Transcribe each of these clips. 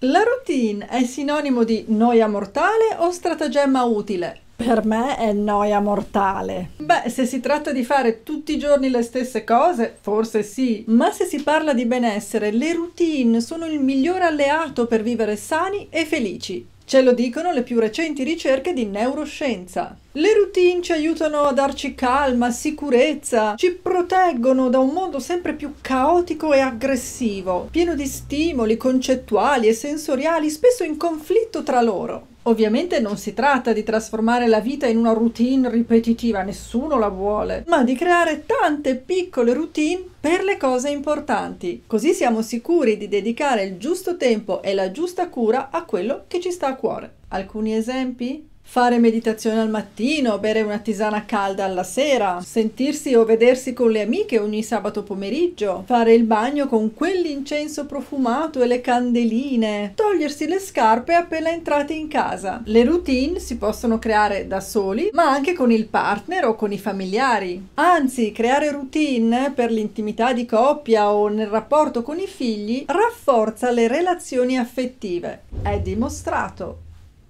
La routine è sinonimo di noia mortale o stratagemma utile? Per me è noia mortale. Beh, se si tratta di fare tutti i giorni le stesse cose, forse sì, ma se si parla di benessere, le routine sono il miglior alleato per vivere sani e felici. Ce lo dicono le più recenti ricerche di neuroscienza. Le routine ci aiutano a darci calma, sicurezza, ci proteggono da un mondo sempre più caotico e aggressivo, pieno di stimoli concettuali e sensoriali spesso in conflitto tra loro. Ovviamente non si tratta di trasformare la vita in una routine ripetitiva, nessuno la vuole, ma di creare tante piccole routine per le cose importanti. Così siamo sicuri di dedicare il giusto tempo e la giusta cura a quello che ci sta a cuore. Alcuni esempi? Fare meditazione al mattino, bere una tisana calda alla sera, sentirsi o vedersi con le amiche ogni sabato pomeriggio, fare il bagno con quell'incenso profumato e le candeline, togliersi le scarpe appena entrate in casa. Le routine si possono creare da soli, ma anche con il partner o con i familiari. Anzi, creare routine per l'intimità di coppia o nel rapporto con i figli rafforza le relazioni affettive. È dimostrato.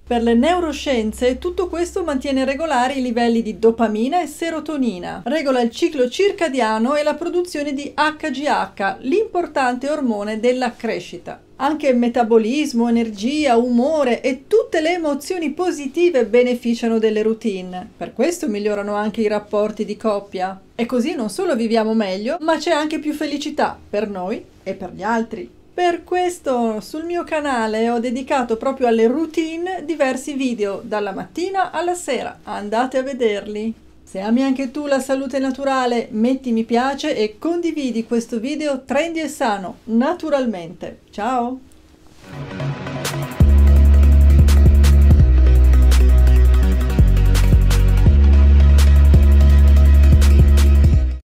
Per le neuroscienze tutto questo mantiene regolari i livelli di dopamina e serotonina, regola il ciclo circadiano e la produzione di HGH, l'importante ormone della crescita. Anche metabolismo, energia, umore e tutte le emozioni positive beneficiano delle routine. Per questo migliorano anche i rapporti di coppia. E così non solo viviamo meglio, ma c'è anche più felicità per noi e per gli altri. Per questo sul mio canale ho dedicato proprio alle routine diversi video dalla mattina alla sera, andate a vederli. Se ami anche tu la salute naturale metti mi piace e condividi questo video trendy e sano naturalmente. Ciao!